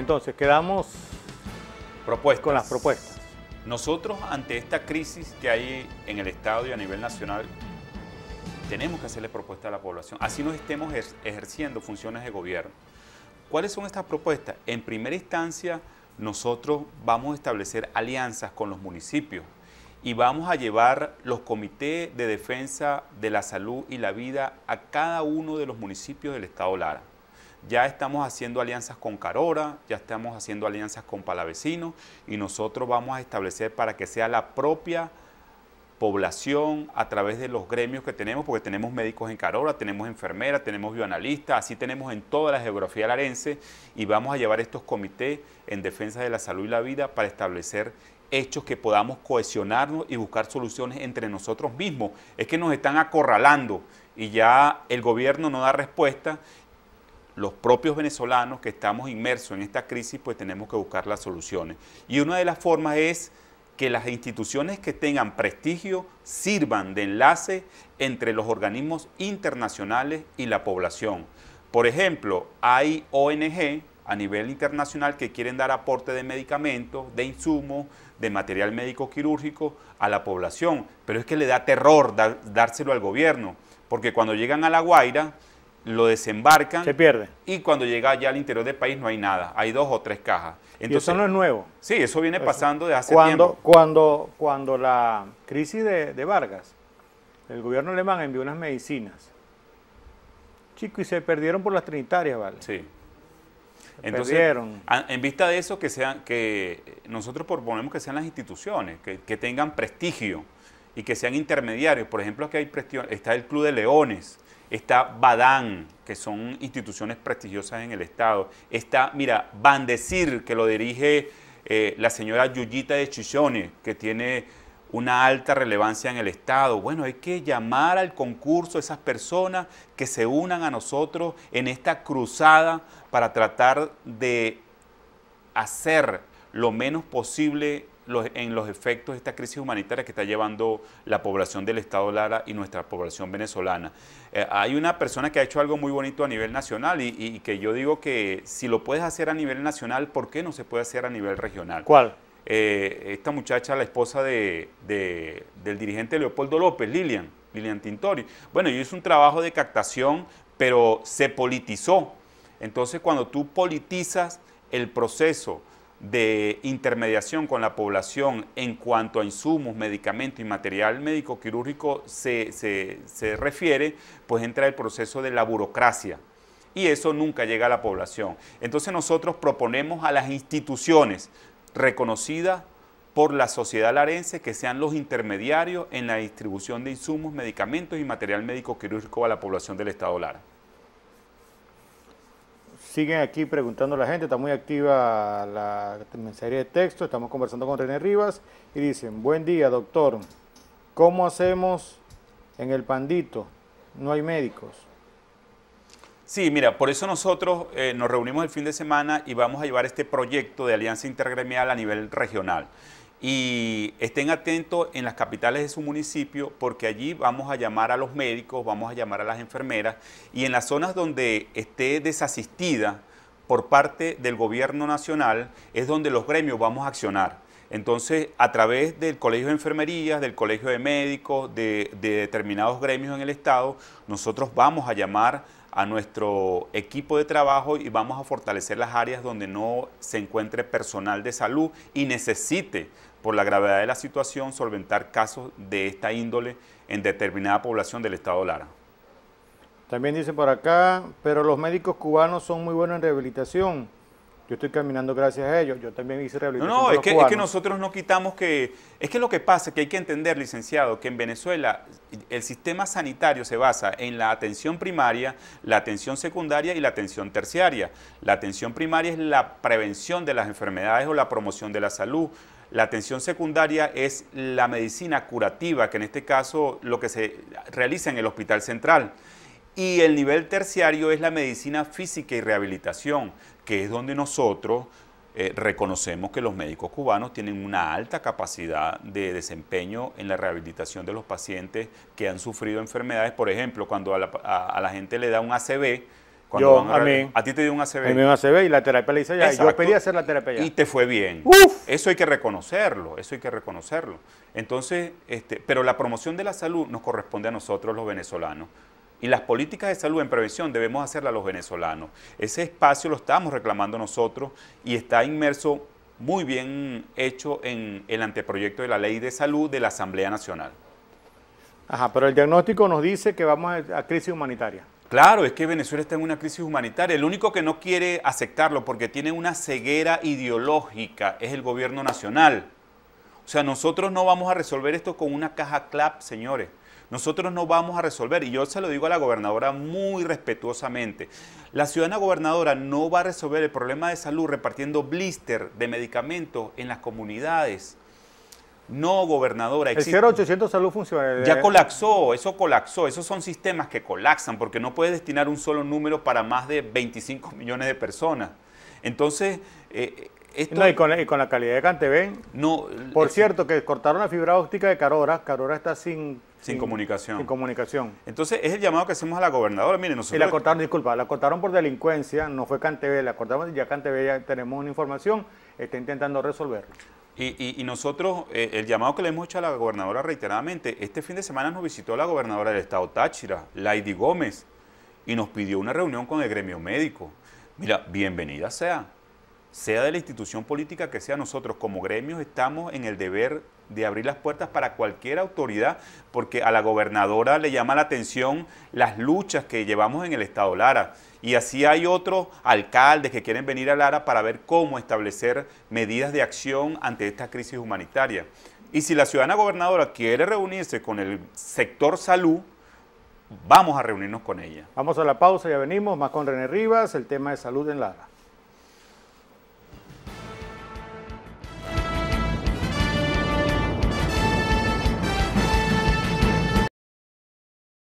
Entonces, quedamos con las propuestas. Nosotros, ante esta crisis que hay en el Estado y a nivel nacional, tenemos que hacerle propuestas a la población, así nos estemos ejerciendo funciones de gobierno. ¿Cuáles son estas propuestas? En primera instancia, nosotros vamos a establecer alianzas con los municipios y vamos a llevar los comités de defensa de la salud y la vida a cada uno de los municipios del Estado Lara. Ya estamos haciendo alianzas con Carora, ya estamos haciendo alianzas con Palavecino y nosotros vamos a establecer para que sea la propia población a través de los gremios que tenemos, porque tenemos médicos en Carora, tenemos enfermeras, tenemos bioanalistas, así tenemos en toda la geografía larense y vamos a llevar estos comités en defensa de la salud y la vida para establecer hechos que podamos cohesionarnos y buscar soluciones entre nosotros mismos. Es que nos están acorralando y ya el gobierno no da respuesta los propios venezolanos que estamos inmersos en esta crisis, pues tenemos que buscar las soluciones. Y una de las formas es que las instituciones que tengan prestigio sirvan de enlace entre los organismos internacionales y la población. Por ejemplo, hay ONG a nivel internacional que quieren dar aporte de medicamentos, de insumos, de material médico quirúrgico a la población, pero es que le da terror dárselo al gobierno, porque cuando llegan a La Guaira, lo desembarcan. Se Y cuando llega ya al interior del país no hay nada, hay dos o tres cajas. Entonces, y eso no es nuevo. Sí, eso viene pasando de hace cuando, tiempo. Cuando, cuando la crisis de, Vargas, el gobierno alemán envió unas medicinas. Chico, y se perdieron por las trinitarias, ¿vale? Sí. Entonces, perdieron. en vista de eso, que, sean, que nosotros proponemos que sean las instituciones, que, tengan prestigio y que sean intermediarios. Por ejemplo, aquí hay está el Club de Leones está Badán, que son instituciones prestigiosas en el Estado, está, mira, Bandecir, que lo dirige eh, la señora Yuyita de Chichone, que tiene una alta relevancia en el Estado. Bueno, hay que llamar al concurso a esas personas que se unan a nosotros en esta cruzada para tratar de hacer lo menos posible en los efectos de esta crisis humanitaria que está llevando la población del Estado Lara y nuestra población venezolana. Eh, hay una persona que ha hecho algo muy bonito a nivel nacional y, que yo digo que si lo puedes hacer a nivel nacional, ¿por qué no se puede hacer a nivel regional? ¿Cuál? Eh, esta muchacha, la esposa de, del dirigente Leopoldo López, Lilian, Lilian Tintori. Bueno, yo hice un trabajo de captación, pero se politizó. Entonces, cuando tú politizas el proceso, de intermediación con la población en cuanto a insumos, medicamentos y material médico quirúrgico se, se, refiere, pues entra el proceso de la burocracia. Y eso nunca llega a la población. Entonces nosotros proponemos a las instituciones reconocidas por la sociedad larense que sean los intermediarios en la distribución de insumos, medicamentos y material médico quirúrgico a la población del Estado Lara siguen aquí preguntando a la gente, está muy activa la mensajería de texto, estamos conversando con René Rivas y dicen, buen día doctor, ¿cómo hacemos en el pandito? No hay médicos. Sí, mira, por eso nosotros eh, nos reunimos el fin de semana y vamos a llevar este proyecto de alianza intergremial a nivel regional y estén atentos en las capitales de su municipio porque allí vamos a llamar a los médicos, vamos a llamar a las enfermeras y en las zonas donde esté desasistida por parte del gobierno nacional es donde los gremios vamos a accionar. Entonces, a través del Colegio de Enfermerías, del Colegio de Médicos, de, de determinados gremios en el Estado, nosotros vamos a llamar a nuestro equipo de trabajo y vamos a fortalecer las áreas donde no se encuentre personal de salud y necesite, por la gravedad de la situación, solventar casos de esta índole en determinada población del estado Lara. También dice por acá, pero los médicos cubanos son muy buenos en rehabilitación yo estoy caminando gracias a ellos, yo también hice rehabilitación. No, no, es que, es que, nosotros no quitamos que... Es que lo que pasa que hay que entender, licenciado, que en Venezuela el sistema sanitario se basa en la atención primaria, la atención secundaria y la atención terciaria. La atención primaria es la prevención de las enfermedades o la promoción de la salud. La atención secundaria es la medicina curativa, que en este caso lo que se realiza en el hospital central. Y el nivel terciario es la medicina física y rehabilitación, que es donde nosotros eh, reconocemos que los médicos cubanos tienen una alta capacidad de desempeño en la rehabilitación de los pacientes que han sufrido enfermedades. Por ejemplo, cuando a la, gente le da un ACV, yo, a, ti te dio un ACV. A mí un ACV y la terapia le hice ya. Yo pedí hacer la terapia Y te fue bien. Eso hay que reconocerlo, eso hay que reconocerlo. Entonces, este, pero la promoción de la salud nos corresponde a nosotros los venezolanos. Y las políticas de salud en prevención debemos hacerlas los venezolanos. Ese espacio lo estamos reclamando nosotros y está inmerso muy bien hecho en el anteproyecto de la Ley de Salud de la Asamblea Nacional. Ajá, pero el diagnóstico nos dice que vamos a crisis humanitaria. Claro, es que Venezuela está en una crisis humanitaria. El único que no quiere aceptarlo porque tiene una ceguera ideológica es el gobierno nacional. O sea, nosotros no vamos a resolver esto con una caja clap, señores. Nosotros no vamos a resolver, y yo se lo digo a la gobernadora muy respetuosamente, la ciudadana gobernadora no va a resolver el problema de salud repartiendo blister de medicamentos en las comunidades. No, gobernadora. Existe. El Salud funciona. Eh, ya eh. colapsó, eso colapsó. Esos son sistemas que colapsan porque no puede destinar un solo número para más de 25 millones de personas. Entonces, eh, no, y, con, la calidad de Cantebé. No, Por cierto, que cortaron la fibra óptica de Carora. Carora está sin, comunicación. Sin comunicación. Entonces, es el llamado que hacemos a la gobernadora. Mire, Y la cortaron, disculpa, la cortaron por delincuencia, no fue Cantebé, la y ya Cantebé ya tenemos una información, está intentando resolver. Y, nosotros, eh, el llamado que le hemos hecho a la gobernadora reiteradamente, este fin de semana nos visitó la gobernadora del estado Táchira, Lady Gómez, y nos pidió una reunión con el gremio médico. Mira, bienvenida sea sea de la institución política que sea, nosotros como gremios estamos en el deber de abrir las puertas para cualquier autoridad, porque a la gobernadora le llama la atención las luchas que llevamos en el Estado Lara. Y así hay otros alcaldes que quieren venir a Lara para ver cómo establecer medidas de acción ante esta crisis humanitaria. Y si la ciudadana gobernadora quiere reunirse con el sector salud, vamos a reunirnos con ella. Vamos a la pausa, ya venimos, más con René Rivas, el tema de salud en Lara.